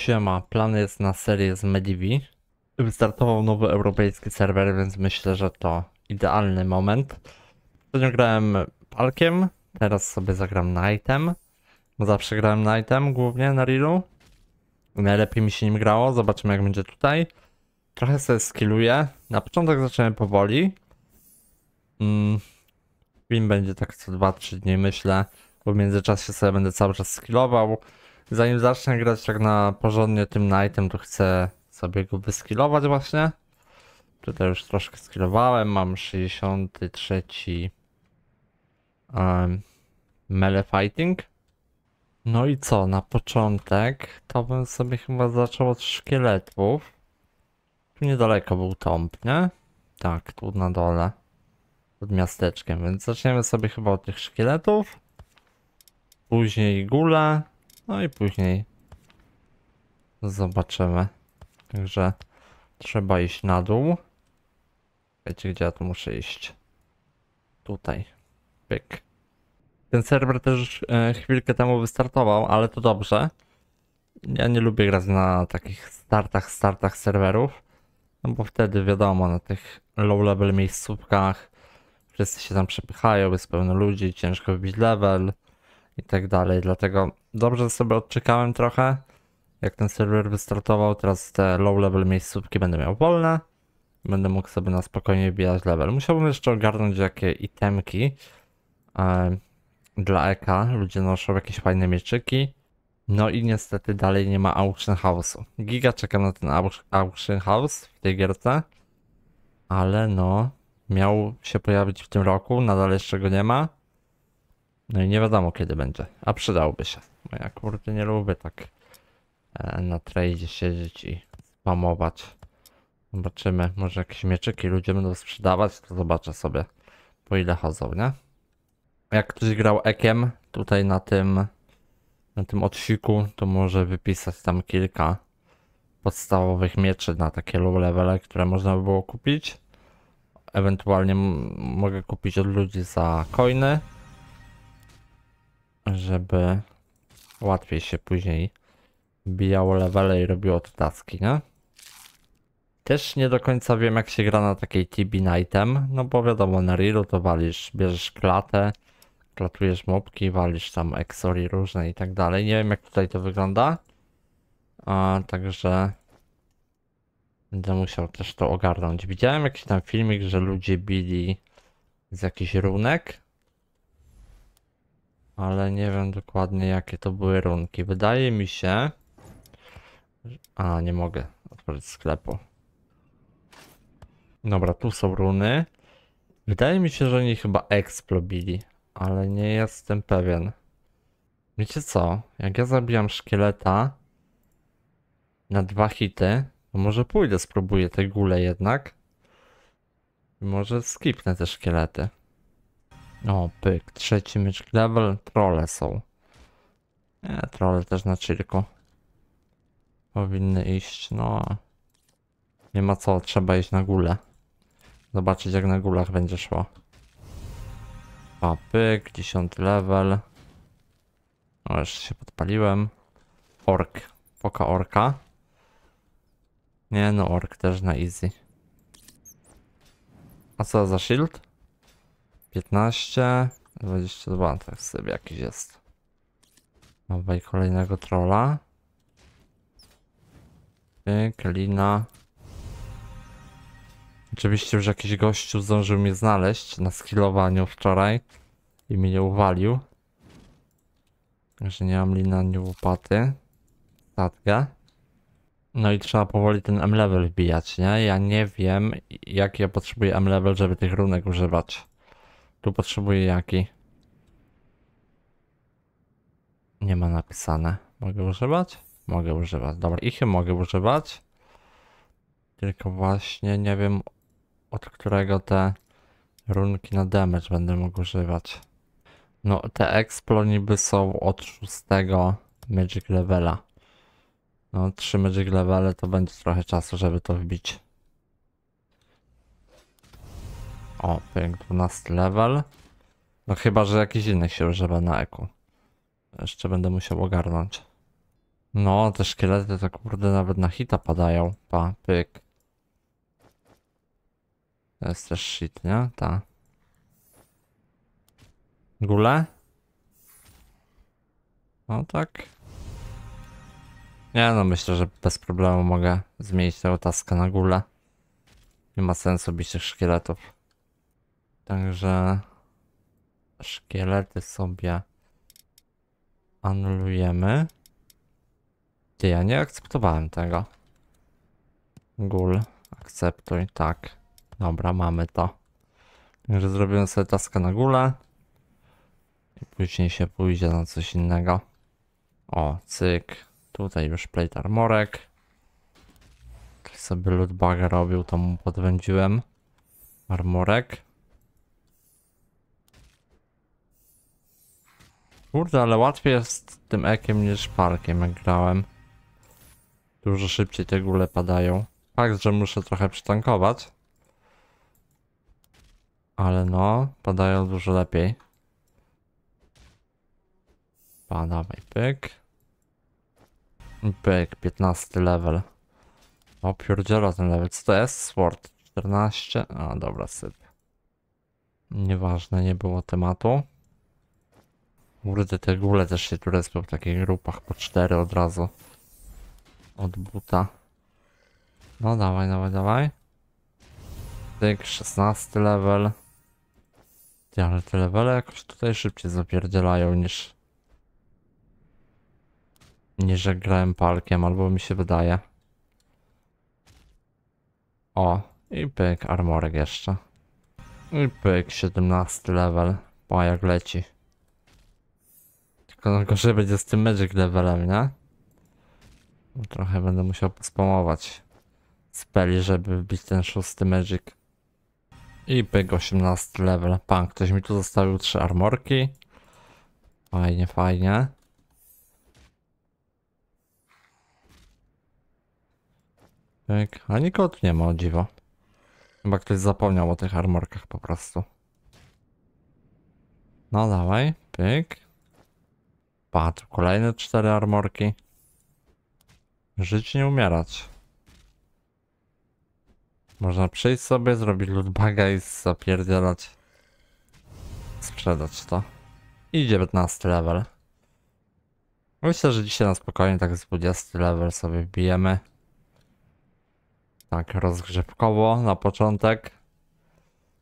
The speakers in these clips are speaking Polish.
Siema, plan jest na serię z Medivi. Wystartował nowy europejski serwer, więc myślę, że to idealny moment. Wtedy grałem Palkiem, teraz sobie zagram Knightem. Bo zawsze grałem Knightem, głównie na Rilu. Najlepiej mi się nim grało, zobaczymy jak będzie tutaj. Trochę sobie skilluję. Na początek zaczynamy powoli. Mm. będzie tak co 2-3 dni myślę, bo w międzyczasie sobie będę cały czas skillował. Zanim zacznę grać tak na porządnie tym Knightem, to chcę sobie go wyskillować właśnie. Tutaj już troszkę skillowałem, mam 63 um, fighting. No i co, na początek to bym sobie chyba zaczął od szkieletów. Tu niedaleko był tomb, nie? Tak, tu na dole. Pod miasteczkiem, więc zaczniemy sobie chyba od tych szkieletów. Później gula no i później zobaczymy. Także trzeba iść na dół. Wiecie gdzie ja tu muszę iść? Tutaj. Pyk. Ten serwer też e, chwilkę temu wystartował, ale to dobrze. Ja nie lubię grać na takich startach, startach serwerów. No bo wtedy wiadomo, na tych low level miejscówkach wszyscy się tam przepychają, jest pełno ludzi, ciężko wbić level i tak dalej. Dlatego dobrze sobie odczekałem trochę. Jak ten serwer wystartował, teraz te low level miejscówki będę miał wolne. Będę mógł sobie na spokojnie wbijać level. Musiałbym jeszcze ogarnąć jakie itemki e, dla Eka. Ludzie noszą jakieś fajne mieczyki. No i niestety dalej nie ma auction house'u. Giga czeka na ten auction house w tej gierce. Ale no, miał się pojawić w tym roku, nadal jeszcze go nie ma. No i nie wiadomo kiedy będzie, a przydałoby się. Bo ja kurde nie lubię tak e, na trade siedzieć i spamować. Zobaczymy, może jakieś mieczyki ludzie będą sprzedawać, to zobaczę sobie po ile chodzą, nie? Jak ktoś grał ekiem tutaj na tym na tym odsiku, to może wypisać tam kilka podstawowych mieczy na takie low levele, które można by było kupić. Ewentualnie mogę kupić od ludzi za coiny żeby łatwiej się później bijało levele i robiło te taski, nie? Też nie do końca wiem jak się gra na takiej TB Nightem, no bo wiadomo na rilu to walisz, bierzesz klatę, klatujesz mopki walisz tam exori różne i tak dalej. Nie wiem jak tutaj to wygląda, A, także będę musiał też to ogarnąć. Widziałem jakiś tam filmik, że ludzie bili z jakiś runek, ale nie wiem dokładnie jakie to były runki. Wydaje mi się... A, nie mogę otworzyć sklepu. Dobra, tu są runy. Wydaje mi się, że oni chyba eksplobili, ale nie jestem pewien. Wiecie co? Jak ja zabijam szkieleta na dwa hity, to może pójdę, spróbuję te gule jednak. Może skipnę te szkielety. O, pyk. Trzeci mycz level. Trole są. Nie, trole też na chillku. Powinny iść, no. Nie ma co, trzeba iść na gule Zobaczyć jak na górach będzie szło. A, pyk. Dziesiąty level. O, jeszcze się podpaliłem. Ork. Poka orka. Nie no, ork też na easy. A co za shield? 15, 22, tak sobie jakiś jest. Dobra i kolejnego trola. Pyk, lina. Oczywiście już jakiś gościu zdążył mnie znaleźć na skillowaniu wczoraj i mnie uwalił. Także nie mam lina ani łopaty. Statkę. No i trzeba powoli ten M-level wbijać, nie? Ja nie wiem, jak ja potrzebuję M-level, żeby tych runek używać. Tu potrzebuję jaki? Nie ma napisane. Mogę używać? Mogę używać. Dobra, ich mogę używać. Tylko właśnie nie wiem od którego te runki na damage będę mógł używać. No, te Explore niby są od 6 Magic Levela. No, 3 Magic Levele to będzie trochę czasu, żeby to wbić. O, pyk, 12 level. No chyba, że jakiś inny się używa na eku. Jeszcze będę musiał ogarnąć. No, te szkielety to kurde nawet na hita padają. Pa, pyk. To jest też shit, nie? Ta. Gule? No tak. Nie no, myślę, że bez problemu mogę zmienić tę taskę na gulę. Nie ma sensu bić tych szkieletów. Także szkielety sobie anulujemy. Gdzie ja nie akceptowałem tego. Gul, akceptuj, tak. Dobra, mamy to. Także zrobiłem sobie taskę na gulę. I później się pójdzie na coś innego. O, cyk. Tutaj już plate armorek. Ktoś sobie lootbugger robił, to mu podwędziłem. Armorek. Kurde, ale łatwiej jest tym ekiem niż parkiem, jak grałem. Dużo szybciej te góle padają. Fakt, że muszę trochę przytankować. Ale no, padają dużo lepiej. Padawaj, pyk. Pyk, 15 level. O, pierdziela ten level. Co to jest? Sword 14. A, dobra, syp. Nieważne, nie było tematu. Kurde, te góle też się tu respią w takich grupach po cztery od razu. Od buta. No dawaj, dawaj, dawaj. Tyk, 16 level. Ty, ale te levele jakoś tutaj szybciej zapierdzielają niż... Niż jak grałem palkiem, albo mi się wydaje. O, i pyk, armorek jeszcze. I pyk, 17 level. Pa jak leci. Tylko gorzej będzie z tym magic levelem, nie? No, trochę będę musiał spamować speli, żeby wbić ten szósty magic. I pyk 18 level. Pan, ktoś mi tu zostawił trzy armorki. Fajnie, fajnie. Tak, a kot tu nie ma, dziwo. Chyba ktoś zapomniał o tych armorkach po prostu. No dawaj, pyk. Patrz, kolejne cztery armorki. Żyć nie umierać. Można przyjść sobie, zrobić lootbaga i zapierdzielać. Sprzedać to. I 19 level. Myślę, że dzisiaj na spokojnie tak z 20 level sobie wbijemy. Tak rozgrzewkowo na początek.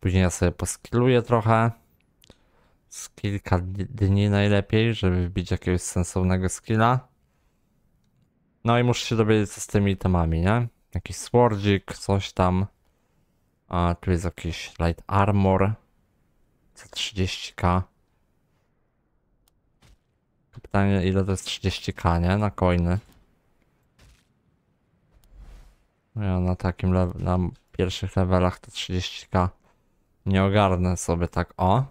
Później ja sobie poskiluję trochę z kilka dni najlepiej, żeby wbić jakiegoś sensownego skilla. No i muszę się dowiedzieć co z tymi itemami, nie? Jakiś swordzik, coś tam. A tu jest jakiś light armor. Co 30k. Pytanie ile to jest 30k, nie? Na coiny. No ja na takim, na pierwszych levelach to 30k. Nie ogarnę sobie tak, o.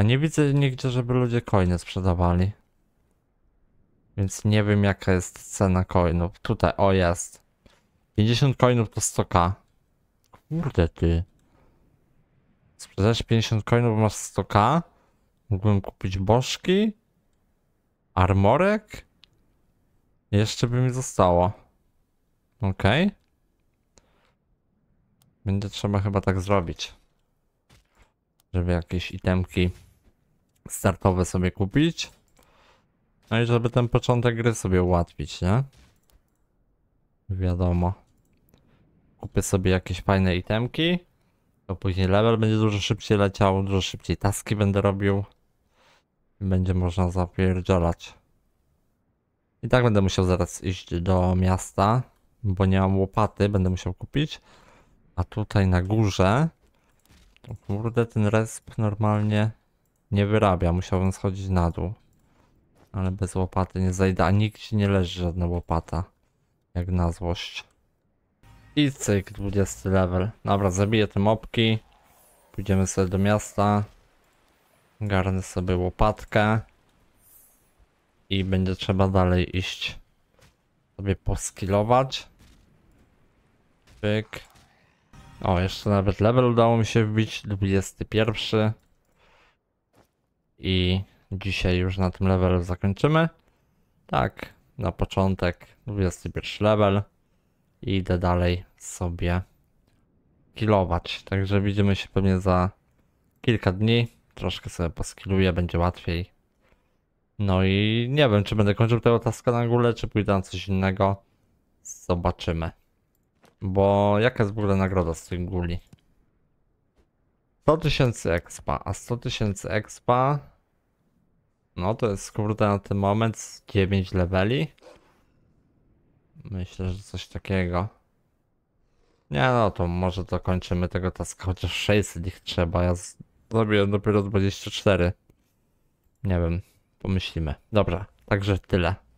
A nie widzę nigdzie, żeby ludzie coiny sprzedawali. Więc nie wiem jaka jest cena coinów. Tutaj, o jest. 50 coinów to 100k. Kurde ty. Sprzedajesz 50 coinów, masz 100k. Mógłbym kupić bożki. Armorek. Jeszcze by mi zostało. Ok. Będzie trzeba chyba tak zrobić. Żeby jakieś itemki startowe sobie kupić. No i żeby ten początek gry sobie ułatwić, nie? Wiadomo. Kupię sobie jakieś fajne itemki. To później level będzie dużo szybciej leciał, dużo szybciej taski będę robił. I będzie można zapierdzielać. I tak będę musiał zaraz iść do miasta, bo nie mam łopaty, będę musiał kupić. A tutaj na górze... Kurde, ten resp normalnie nie wyrabia, musiałbym schodzić na dół. Ale bez łopaty nie zajdę, a nigdzie nie leży żadna łopata. Jak na złość. I cyk, 20 level. Dobra, zabiję te mopki. Pójdziemy sobie do miasta. Garnę sobie łopatkę. I będzie trzeba dalej iść. Sobie poskilować. Pyk. O, jeszcze nawet level udało mi się wbić. 21 i dzisiaj już na tym levelu zakończymy. Tak, na początek 21 level i idę dalej sobie kilować. Także widzimy się pewnie za kilka dni. Troszkę sobie poskiluję, będzie łatwiej. No i nie wiem, czy będę kończył tego taska na górę, czy pójdę na coś innego. Zobaczymy. Bo jaka jest w ogóle nagroda z tych guli? 100 tysięcy expa, a 100 tysięcy expa... No to jest kurde na ten moment 9 leveli. Myślę, że coś takiego. Nie no, to może dokończymy tego taska, chociaż 600 ich trzeba, ja zrobiłem dopiero 24. Nie wiem, pomyślimy. Dobra, także tyle.